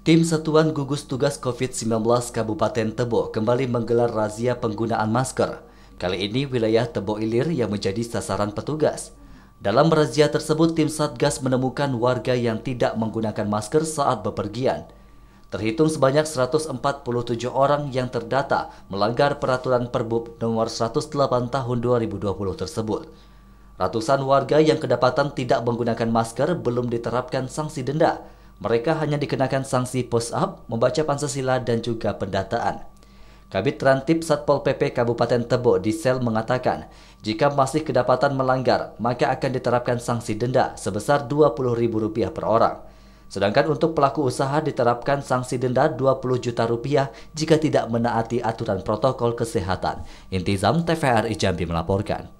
Tim Satuan Gugus Tugas COVID-19 Kabupaten Tebo kembali menggelar razia penggunaan masker. Kali ini wilayah Tebo Ilir yang menjadi sasaran petugas. Dalam razia tersebut, tim Satgas menemukan warga yang tidak menggunakan masker saat bepergian. Terhitung sebanyak 147 orang yang terdata melanggar peraturan Perbub nomor 108 tahun 2020 tersebut. Ratusan warga yang kedapatan tidak menggunakan masker belum diterapkan sanksi denda mereka hanya dikenakan sanksi post up membaca Pancasila, dan juga pendataan. Kabit rantip Satpol PP Kabupaten Tebo di sel mengatakan, jika masih kedapatan melanggar, maka akan diterapkan sanksi denda sebesar Rp20.000 per orang. Sedangkan untuk pelaku usaha diterapkan sanksi denda 20 juta rupiah jika tidak menaati aturan protokol kesehatan. Intizam TVRI Jambi melaporkan.